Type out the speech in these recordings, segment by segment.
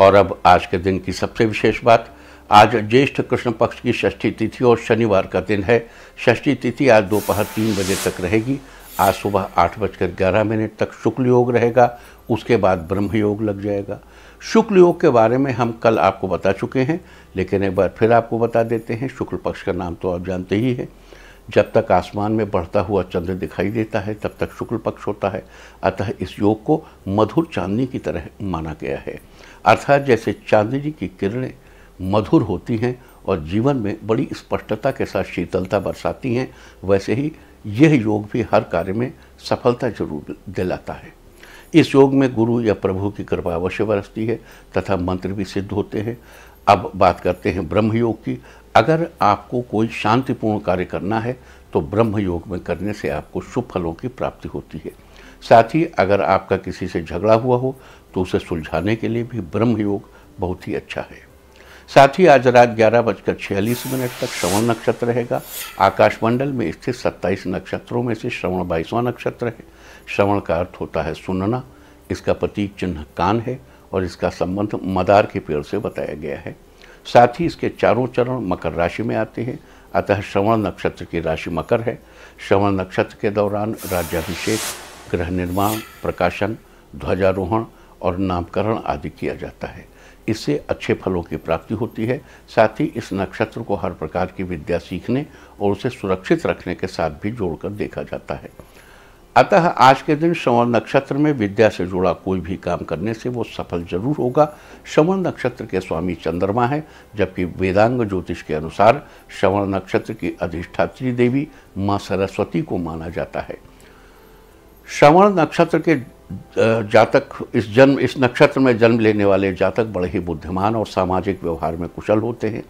और अब आज के दिन की सबसे विशेष बात आज ज्येष्ठ कृष्ण पक्ष की षष्ठी तिथि और शनिवार का दिन है षष्ठी तिथि आज दोपहर तीन बजे तक रहेगी आज सुबह आठ बजकर ग्यारह मिनट तक शुक्ल योग रहेगा उसके बाद ब्रह्म योग लग जाएगा शुक्ल योग के बारे में हम कल आपको बता चुके हैं लेकिन एक बार फिर आपको बता देते हैं शुक्ल पक्ष का नाम तो आप जानते ही हैं जब तक आसमान में बढ़ता हुआ चंद्र दिखाई देता है तब तक शुक्ल पक्ष होता है अतः इस योग को मधुर चांदनी की तरह माना गया है अर्थात जैसे चांदनी की किरणें मधुर होती हैं और जीवन में बड़ी स्पष्टता के साथ शीतलता बरसाती हैं वैसे ही यह योग भी हर कार्य में सफलता जरूर दिलाता है इस योग में गुरु या प्रभु की कृपा अवश्य बरसती है तथा मंत्र भी सिद्ध होते हैं अब बात करते हैं ब्रह्म योग की अगर आपको कोई शांतिपूर्ण कार्य करना है तो ब्रह्म योग में करने से आपको शुभ फलों की प्राप्ति होती है साथ ही अगर आपका किसी से झगड़ा हुआ हो तो उसे सुलझाने के लिए भी ब्रह्म योग बहुत ही अच्छा है साथ ही आज रात ग्यारह बजकर छियालीस मिनट तक श्रवण नक्षत्र रहेगा आकाशमंडल में स्थित सत्ताईस नक्षत्रों में से श्रवण बाईसवां नक्षत्र है श्रवण का अर्थ होता है सुनना इसका प्रतीक चिन्ह कान है और इसका संबंध मदार के पेड़ से बताया गया है साथ ही इसके चारों चरण मकर राशि में आते हैं अतः श्रवण नक्षत्र की राशि मकर है श्रवण नक्षत्र के दौरान राज्याभिषेक गृह निर्माण प्रकाशन ध्वजारोहण और नामकरण आदि किया जाता है इससे अच्छे फलों की प्राप्ति होती है साथ ही इस नक्षत्र को हर प्रकार की विद्या सीखने और उसे सुरक्षित रखने के साथ भी जोड़कर देखा जाता है अतः आज के दिन श्रवण नक्षत्र में विद्या से जुड़ा कोई भी काम करने से वो सफल जरूर होगा श्रवण नक्षत्र के स्वामी चंद्रमा है जबकि वेदांग ज्योतिष के अनुसार श्रवण नक्षत्र की अधिष्ठात्री देवी माँ सरस्वती को माना जाता है श्रवण नक्षत्र के जातक इस जन्म इस नक्षत्र में जन्म लेने वाले जातक बड़े ही बुद्धिमान और सामाजिक व्यवहार में कुशल होते हैं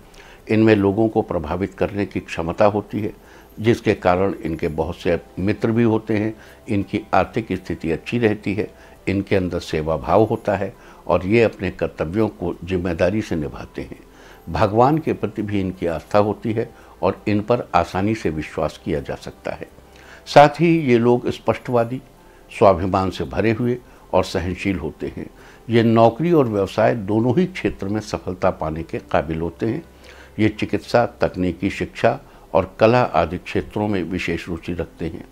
इनमें लोगों को प्रभावित करने की क्षमता होती है जिसके कारण इनके बहुत से मित्र भी होते हैं इनकी आर्थिक स्थिति अच्छी रहती है इनके अंदर सेवा भाव होता है और ये अपने कर्तव्यों को जिम्मेदारी से निभाते हैं भगवान के प्रति भी इनकी आस्था होती है और इन पर आसानी से विश्वास किया जा सकता है साथ ही ये लोग स्पष्टवादी स्वाभिमान से भरे हुए और सहनशील होते हैं ये नौकरी और व्यवसाय दोनों ही क्षेत्र में सफलता पाने के काबिल होते हैं ये चिकित्सा तकनीकी शिक्षा और कला आदि क्षेत्रों में विशेष रुचि रखते हैं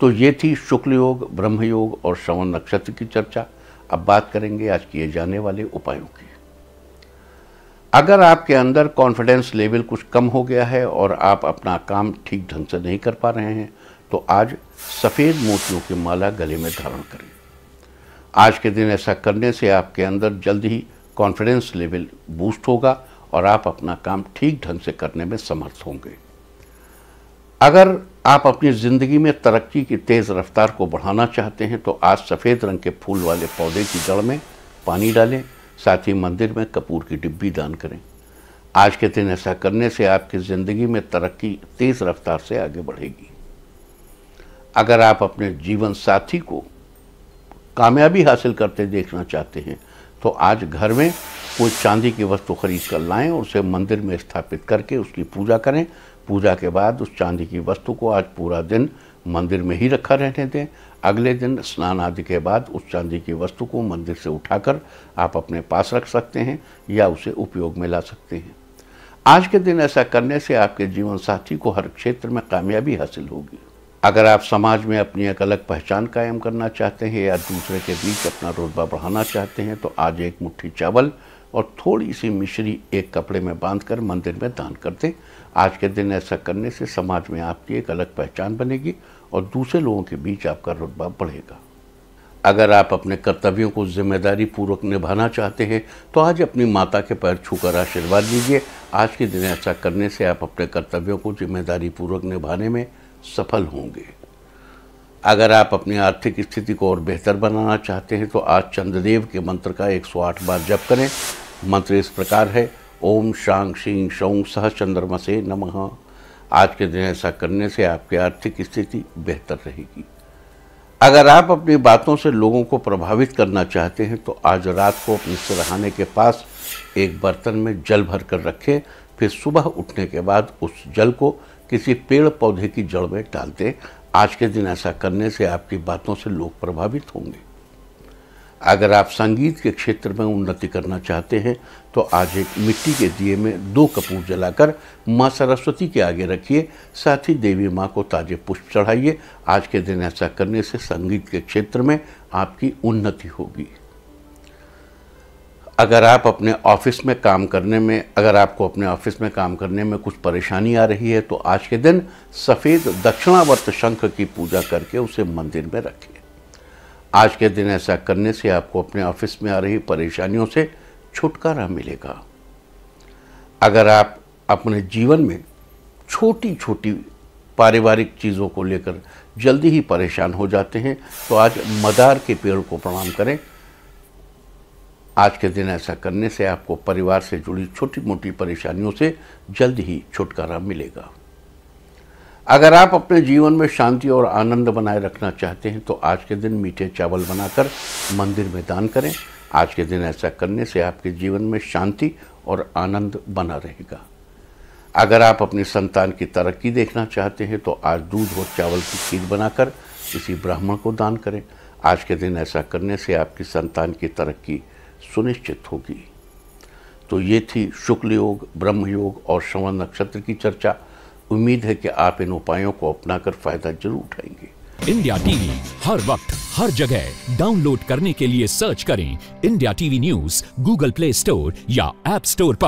तो ये थी शुक्ल योग ब्रह्म योग और श्रवण नक्षत्र की चर्चा अब बात करेंगे आज किए जाने वाले उपायों की अगर आपके अंदर कॉन्फिडेंस लेवल कुछ कम हो गया है और आप अपना काम ठीक ढंग से नहीं कर पा रहे हैं तो आज सफ़ेद मोतियों की माला गले में धारण करें आज के दिन ऐसा करने से आपके अंदर जल्द ही कॉन्फिडेंस लेवल बूस्ट होगा और आप अपना काम ठीक ढंग से करने में समर्थ होंगे अगर आप अपनी ज़िंदगी में तरक्की की तेज़ रफ्तार को बढ़ाना चाहते हैं तो आज सफ़ेद रंग के फूल वाले पौधे की जड़ में पानी डालें साथ ही मंदिर में कपूर की डिब्बी दान करें आज के दिन ऐसा करने से आपकी ज़िंदगी में तरक्की तेज़ रफ्तार से आगे बढ़ेगी अगर आप अपने जीवन साथी को कामयाबी हासिल करते देखना चाहते हैं तो आज घर में कोई चांदी की वस्तु खरीद कर लाएं और उसे मंदिर में स्थापित करके उसकी पूजा करें पूजा के बाद उस चांदी की वस्तु को आज पूरा दिन मंदिर में ही रखा रहने दें अगले दिन स्नान आदि के बाद उस चांदी की वस्तु को मंदिर से उठाकर आप अपने पास रख सकते हैं या उसे उपयोग में ला सकते हैं आज के दिन ऐसा करने से आपके जीवन साथी को हर क्षेत्र में कामयाबी हासिल होगी अगर आप समाज में अपनी एक अलग पहचान कायम करना चाहते हैं या दूसरे के बीच अपना रुतबा बढ़ाना चाहते हैं तो आज एक मुट्ठी चावल और थोड़ी सी मिश्री एक कपड़े में बांधकर मंदिर में दान कर दें आज के दिन ऐसा करने से समाज में आपकी एक अलग पहचान बनेगी और दूसरे लोगों के बीच आपका रुतबा बढ़ेगा अगर आप अपने कर्तव्यों को जिम्मेदारी पूर्वक निभाना चाहते हैं तो आज अपनी माता के पैर छूकर आशीर्वाद लीजिए आज के दिन ऐसा करने से आप अपने कर्तव्यों को जिम्मेदारी पूर्वक निभाने में सफल होंगे अगर आप अपनी आर्थिक स्थिति को और बेहतर बनाना चाहते हैं तो आज चंद्रदेव के मंत्र का 108 बार जप करें मंत्र इस प्रकार है ओम शां शी शौ सह चंद्रमसे नम आज के दिन ऐसा करने से आपकी आर्थिक स्थिति बेहतर रहेगी अगर आप अपनी बातों से लोगों को प्रभावित करना चाहते हैं तो आज रात को अपने सराहाने के पास एक बर्तन में जल भर कर रखें फिर सुबह उठने के बाद उस जल को किसी पेड़ पौधे की जड़ में डाल दें आज के दिन ऐसा करने से आपकी बातों से लोग प्रभावित होंगे अगर आप संगीत के क्षेत्र में उन्नति करना चाहते हैं तो आज एक मिट्टी के दिए में दो कपूर जलाकर माँ सरस्वती के आगे रखिए साथ ही देवी माँ को ताजे पुष्प चढ़ाइए आज के दिन ऐसा करने से संगीत के क्षेत्र में आपकी उन्नति होगी अगर आप अपने ऑफिस में काम करने में अगर आपको अपने ऑफिस में काम करने में कुछ परेशानी आ रही है तो आज के दिन सफ़ेद दक्षिणावर्त शंख की पूजा करके उसे मंदिर में रखें आज के दिन ऐसा करने से आपको अपने ऑफिस में आ रही परेशानियों से छुटकारा मिलेगा अगर आप अपने जीवन में छोटी छोटी पारिवारिक चीज़ों को लेकर जल्दी ही परेशान हो जाते हैं तो आज मदार के पेड़ को प्रणाम करें आज के दिन ऐसा करने से आपको परिवार से जुड़ी छोटी मोटी परेशानियों से जल्द ही छुटकारा मिलेगा अगर आप अपने जीवन में शांति और आनंद बनाए रखना चाहते हैं तो आज के दिन मीठे चावल बनाकर मंदिर में दान करें आज के दिन ऐसा करने से आपके जीवन में शांति और आनंद बना रहेगा अगर आप अपनी संतान की तरक्की देखना चाहते हैं तो आज दूध और चावल की खीर बनाकर किसी ब्राह्मण को दान करें आज के दिन ऐसा करने से आपकी संतान की तरक्की सुनिश्चित होगी तो ये थी शुक्ल योग ब्रह्म योग और श्रवण नक्षत्र की चर्चा उम्मीद है कि आप इन उपायों को अपनाकर फायदा जरूर उठाएंगे इंडिया टीवी हर वक्त हर जगह डाउनलोड करने के लिए सर्च करें India TV news Google Play Store या एप स्टोर पर